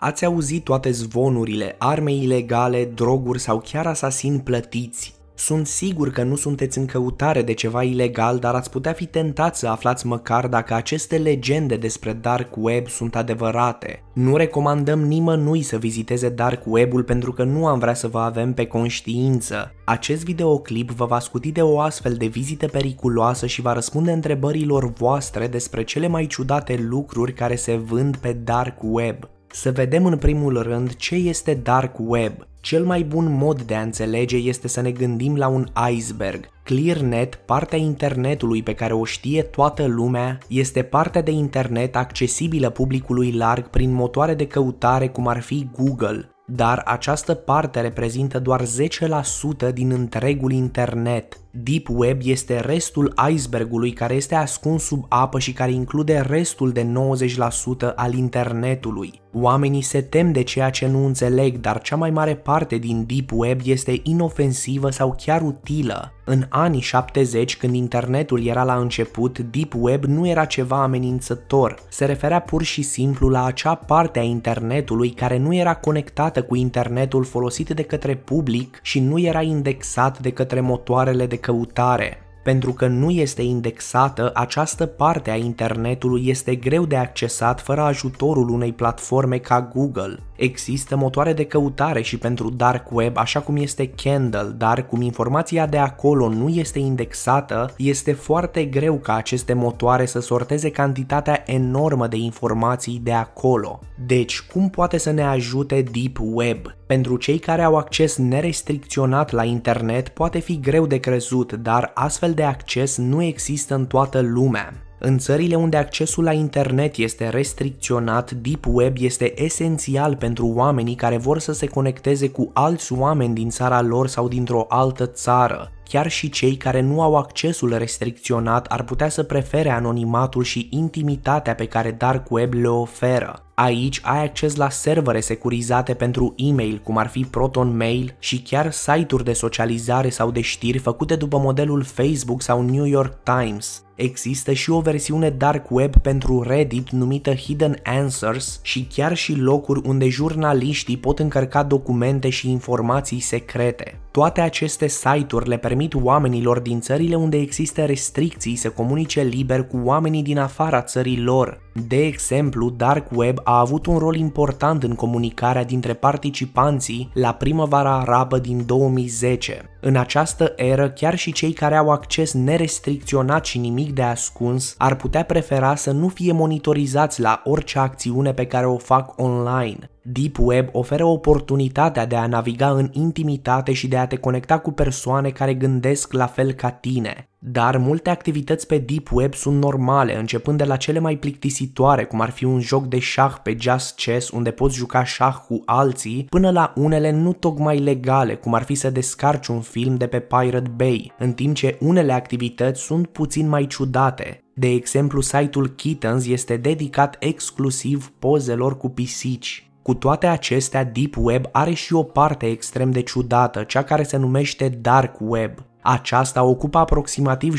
Ați auzit toate zvonurile, arme ilegale, droguri sau chiar asasini plătiți. Sunt sigur că nu sunteți în căutare de ceva ilegal, dar ați putea fi tentat să aflați măcar dacă aceste legende despre Dark Web sunt adevărate. Nu recomandăm nimănui să viziteze Dark Web-ul pentru că nu am vrea să vă avem pe conștiință. Acest videoclip vă va scuti de o astfel de vizită periculoasă și va răspunde întrebărilor voastre despre cele mai ciudate lucruri care se vând pe Dark Web. Să vedem în primul rând ce este dark web. Cel mai bun mod de a înțelege este să ne gândim la un iceberg. ClearNet, partea internetului pe care o știe toată lumea, este partea de internet accesibilă publicului larg prin motoare de căutare cum ar fi Google, dar această parte reprezintă doar 10% din întregul internet. Deep Web este restul icebergului care este ascuns sub apă și care include restul de 90% al internetului. Oamenii se tem de ceea ce nu înțeleg, dar cea mai mare parte din Deep Web este inofensivă sau chiar utilă. În anii 70, când internetul era la început, Deep Web nu era ceva amenințător. Se referea pur și simplu la acea parte a internetului care nu era conectată cu internetul folosit de către public și nu era indexat de către motoarele de căutare. Pentru că nu este indexată, această parte a internetului este greu de accesat fără ajutorul unei platforme ca Google. Există motoare de căutare și pentru dark web, așa cum este Kindle, dar cum informația de acolo nu este indexată, este foarte greu ca aceste motoare să sorteze cantitatea enormă de informații de acolo. Deci, cum poate să ne ajute Deep Web? Pentru cei care au acces nerestricționat la internet, poate fi greu de crezut, dar astfel de acces nu există în toată lumea. În țările unde accesul la internet este restricționat, Deep Web este esențial pentru oamenii care vor să se conecteze cu alți oameni din țara lor sau dintr-o altă țară. Chiar și cei care nu au accesul restricționat ar putea să prefere anonimatul și intimitatea pe care Dark Web le oferă. Aici ai acces la servere securizate pentru e-mail, cum ar fi Proton Mail și chiar site-uri de socializare sau de știri făcute după modelul Facebook sau New York Times. Există și o versiune dark web pentru Reddit numită Hidden Answers și chiar și locuri unde jurnaliștii pot încărca documente și informații secrete. Toate aceste site-uri le permit permit oamenilor din țările unde există restricții să comunice liber cu oamenii din afara țării lor. De exemplu, Dark Web a avut un rol important în comunicarea dintre participanții la primăvara arabă din 2010. În această eră, chiar și cei care au acces nerestricționat și nimic de ascuns ar putea prefera să nu fie monitorizați la orice acțiune pe care o fac online. Deep Web oferă oportunitatea de a naviga în intimitate și de a te conecta cu persoane care gândesc la fel ca tine. Dar multe activități pe deep web sunt normale, începând de la cele mai plictisitoare, cum ar fi un joc de șah pe Just Chess unde poți juca șah cu alții, până la unele nu tocmai legale, cum ar fi să descarci un film de pe Pirate Bay, în timp ce unele activități sunt puțin mai ciudate. De exemplu, site-ul Kittens este dedicat exclusiv pozelor cu pisici. Cu toate acestea, Deep Web are și o parte extrem de ciudată, cea care se numește Dark Web. Aceasta ocupa aproximativ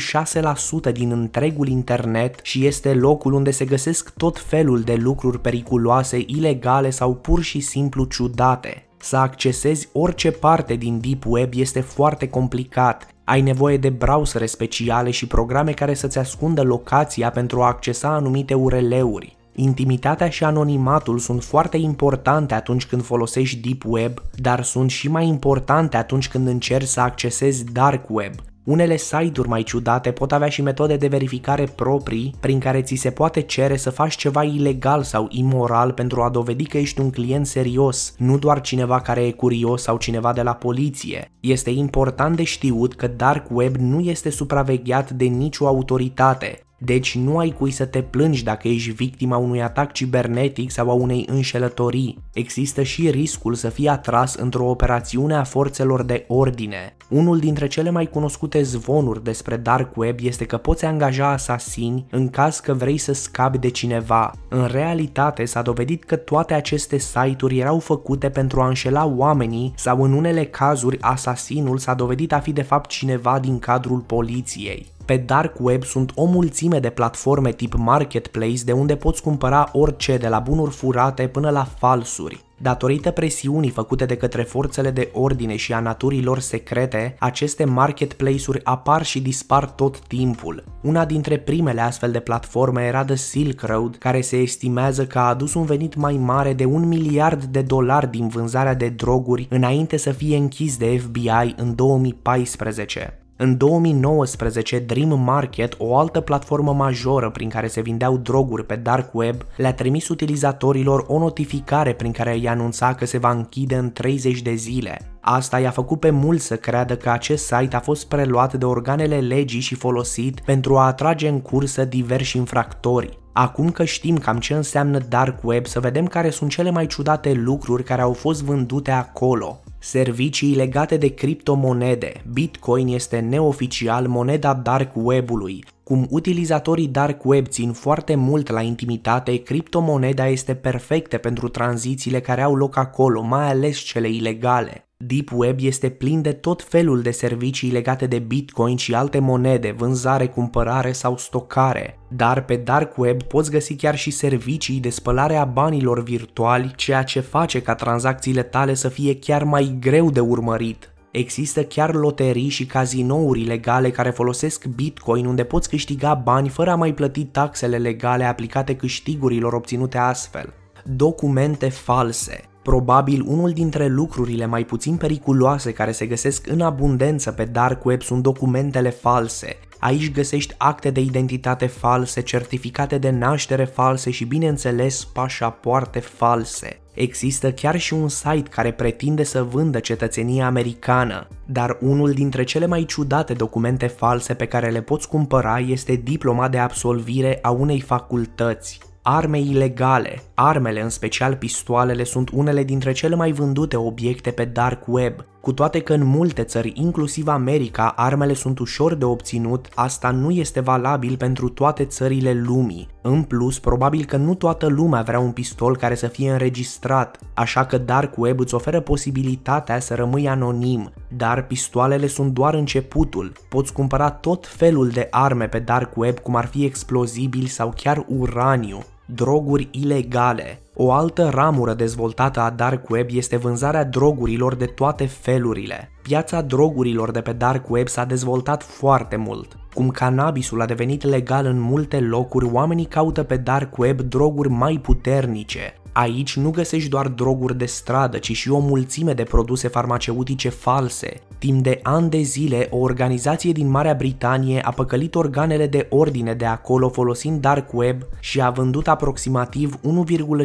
6% din întregul internet și este locul unde se găsesc tot felul de lucruri periculoase, ilegale sau pur și simplu ciudate. Să accesezi orice parte din Deep Web este foarte complicat. Ai nevoie de browsere speciale și programe care să-ți ascundă locația pentru a accesa anumite URL-uri. Intimitatea și anonimatul sunt foarte importante atunci când folosești deep web, dar sunt și mai importante atunci când încerci să accesezi dark web. Unele site-uri mai ciudate pot avea și metode de verificare proprii prin care ți se poate cere să faci ceva ilegal sau imoral pentru a dovedi că ești un client serios, nu doar cineva care e curios sau cineva de la poliție. Este important de știut că dark web nu este supravegheat de nicio autoritate, deci nu ai cui să te plângi dacă ești victima unui atac cibernetic sau a unei înșelătorii. Există și riscul să fii atras într-o operațiune a forțelor de ordine. Unul dintre cele mai cunoscute zvonuri despre Dark Web este că poți angaja asasini în caz că vrei să scapi de cineva. În realitate s-a dovedit că toate aceste site-uri erau făcute pentru a înșela oamenii sau în unele cazuri asasinul s-a dovedit a fi de fapt cineva din cadrul poliției. Pe dark web sunt o mulțime de platforme tip marketplace de unde poți cumpăra orice de la bunuri furate până la falsuri. Datorită presiunii făcute de către forțele de ordine și a naturii lor secrete, aceste marketplace-uri apar și dispar tot timpul. Una dintre primele astfel de platforme era The Silk Road, care se estimează că a adus un venit mai mare de un miliard de dolari din vânzarea de droguri înainte să fie închis de FBI în 2014. În 2019, Dream Market, o altă platformă majoră prin care se vindeau droguri pe dark web, le-a trimis utilizatorilor o notificare prin care îi anunța că se va închide în 30 de zile. Asta i-a făcut pe mulți să creadă că acest site a fost preluat de organele legii și folosit pentru a atrage în cursă diversi infractori. Acum că știm cam ce înseamnă dark web, să vedem care sunt cele mai ciudate lucruri care au fost vândute acolo. Servicii legate de criptomonede. Bitcoin este neoficial moneda dark web-ului. Cum utilizatorii dark web țin foarte mult la intimitate, criptomoneda este perfectă pentru tranzițiile care au loc acolo, mai ales cele ilegale. Deep Web este plin de tot felul de servicii legate de Bitcoin și alte monede, vânzare, cumpărare sau stocare. Dar pe Dark Web poți găsi chiar și servicii de spălare a banilor virtuali, ceea ce face ca tranzacțiile tale să fie chiar mai greu de urmărit. Există chiar loterii și cazinouri legale care folosesc Bitcoin unde poți câștiga bani fără a mai plăti taxele legale aplicate câștigurilor obținute astfel. Documente false Probabil unul dintre lucrurile mai puțin periculoase care se găsesc în abundență pe dark web sunt documentele false. Aici găsești acte de identitate false, certificate de naștere false și bineînțeles pașapoarte false. Există chiar și un site care pretinde să vândă cetățenia americană, dar unul dintre cele mai ciudate documente false pe care le poți cumpăra este diploma de absolvire a unei facultăți arme ilegale. Armele, în special pistoalele, sunt unele dintre cele mai vândute obiecte pe dark web. Cu toate că în multe țări, inclusiv America, armele sunt ușor de obținut, asta nu este valabil pentru toate țările lumii. În plus, probabil că nu toată lumea vrea un pistol care să fie înregistrat, așa că dark web îți oferă posibilitatea să rămâi anonim, dar pistoalele sunt doar începutul. Poți cumpăra tot felul de arme pe dark web, cum ar fi explozibili sau chiar uraniu droguri ilegale. O altă ramură dezvoltată a Dark Web este vânzarea drogurilor de toate felurile. Piața drogurilor de pe Dark Web s-a dezvoltat foarte mult. Cum cannabisul a devenit legal în multe locuri, oamenii caută pe Dark Web droguri mai puternice, Aici nu găsești doar droguri de stradă, ci și o mulțime de produse farmaceutice false. Timp de ani de zile, o organizație din Marea Britanie a păcălit organele de ordine de acolo folosind dark web și a vândut aproximativ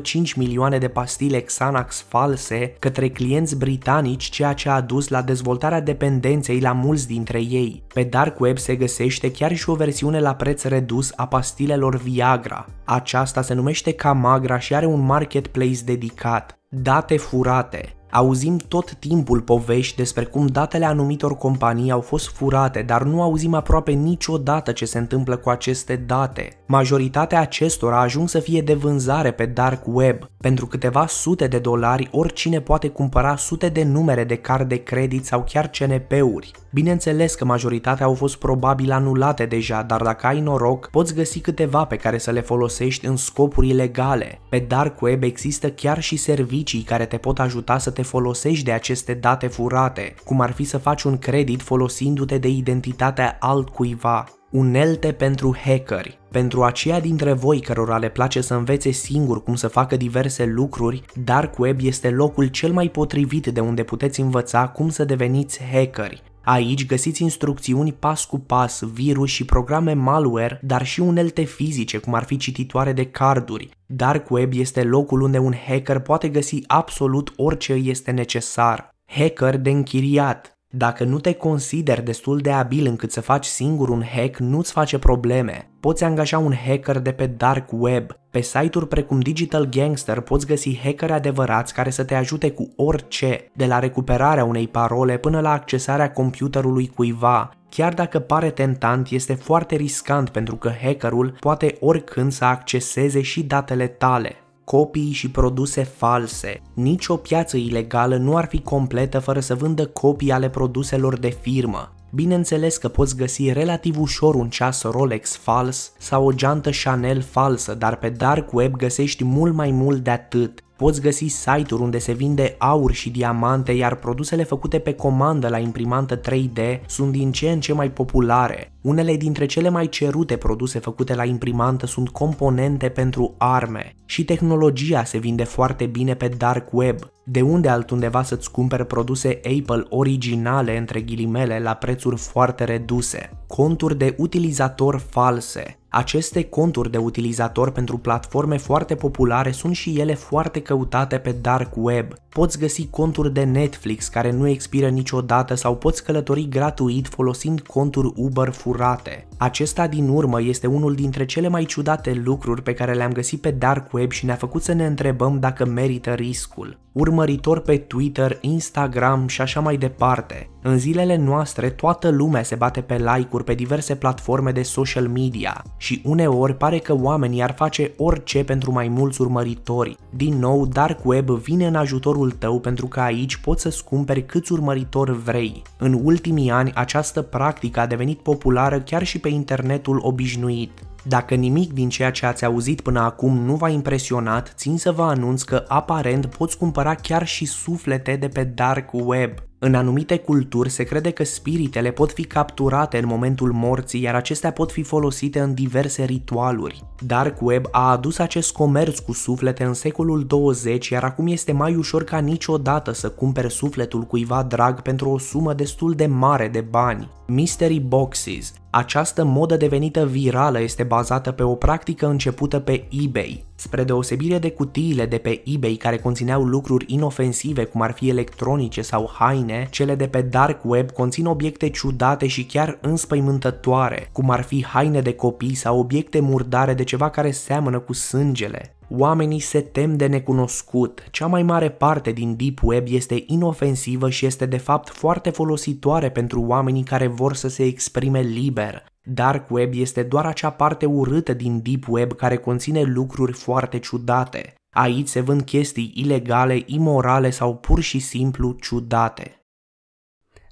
1,5 milioane de pastile Xanax false către clienți britanici, ceea ce a dus la dezvoltarea dependenței la mulți dintre ei. Pe dark web se găsește chiar și o versiune la preț redus a pastilelor Viagra. Aceasta se numește Camagra și are un market marketplace dedicat, date furate, Auzim tot timpul povești despre cum datele anumitor companii au fost furate, dar nu auzim aproape niciodată ce se întâmplă cu aceste date. Majoritatea acestora ajung să fie de vânzare pe dark web. Pentru câteva sute de dolari, oricine poate cumpăra sute de numere de card de credit sau chiar CNP-uri. Bineînțeles că majoritatea au fost probabil anulate deja, dar dacă ai noroc, poți găsi câteva pe care să le folosești în scopuri ilegale. Pe dark web există chiar și servicii care te pot ajuta să te te folosești de aceste date furate, cum ar fi să faci un credit folosindu-te de identitatea altcuiva, unelte pentru hackeri. Pentru aceia dintre voi cărora le place să învețe singur cum să facă diverse lucruri, Dark Web este locul cel mai potrivit de unde puteți învăța cum să deveniți hackeri. Aici găsiți instrucțiuni pas cu pas, virus și programe malware, dar și unelte fizice, cum ar fi cititoare de carduri. Dark Web este locul unde un hacker poate găsi absolut orice este necesar. Hacker de închiriat, dacă nu te consideri destul de abil încât să faci singur un hack, nu-ți face probleme. Poți angaja un hacker de pe dark web. Pe site-uri precum Digital Gangster poți găsi hackeri adevărați care să te ajute cu orice, de la recuperarea unei parole până la accesarea computerului cuiva. Chiar dacă pare tentant, este foarte riscant pentru că hackerul poate oricând să acceseze și datele tale copii și produse false. Nici o piață ilegală nu ar fi completă fără să vândă copii ale produselor de firmă. Bineînțeles că poți găsi relativ ușor un ceas Rolex fals sau o geantă Chanel falsă, dar pe dark web găsești mult mai mult de atât. Poți găsi site-uri unde se vinde aur și diamante, iar produsele făcute pe comandă la imprimantă 3D sunt din ce în ce mai populare. Unele dintre cele mai cerute produse făcute la imprimantă sunt componente pentru arme și tehnologia se vinde foarte bine pe dark web. De unde altundeva să-ți cumperi produse Apple originale între ghilimele la prețuri foarte reduse? Conturi de utilizator false. Aceste conturi de utilizator pentru platforme foarte populare sunt și ele foarte căutate pe dark web. Poți găsi conturi de Netflix care nu expiră niciodată sau poți călători gratuit folosind conturi Uber furate. Acesta din urmă este unul dintre cele mai ciudate lucruri pe care le-am găsit pe dark web și ne-a făcut să ne întrebăm dacă merită riscul. Urmă urmăritori pe Twitter, Instagram și așa mai departe. În zilele noastre, toată lumea se bate pe like-uri pe diverse platforme de social media și uneori pare că oamenii ar face orice pentru mai mulți urmăritori. Din nou, Dark Web vine în ajutorul tău pentru că aici poți să scumperi câți urmăritori vrei. În ultimii ani, această practică a devenit populară chiar și pe internetul obișnuit. Dacă nimic din ceea ce ați auzit până acum nu v-a impresionat, țin să vă anunț că aparent poți cumpăra chiar și suflete de pe dark web. În anumite culturi se crede că spiritele pot fi capturate în momentul morții, iar acestea pot fi folosite în diverse ritualuri. Dark Web a adus acest comerț cu suflete în secolul 20, iar acum este mai ușor ca niciodată să cumperi sufletul cuiva drag pentru o sumă destul de mare de bani. Mystery Boxes această modă devenită virală este bazată pe o practică începută pe eBay. Spre deosebire de cutiile de pe eBay care conțineau lucruri inofensive cum ar fi electronice sau haine, cele de pe dark web conțin obiecte ciudate și chiar înspăimântătoare, cum ar fi haine de copii sau obiecte murdare de ceva care seamănă cu sângele. Oamenii se tem de necunoscut. Cea mai mare parte din deep web este inofensivă și este de fapt foarte folositoare pentru oamenii care vor să se exprime liber. Dark web este doar acea parte urâtă din deep web care conține lucruri foarte ciudate. Aici se vând chestii ilegale, imorale sau pur și simplu ciudate.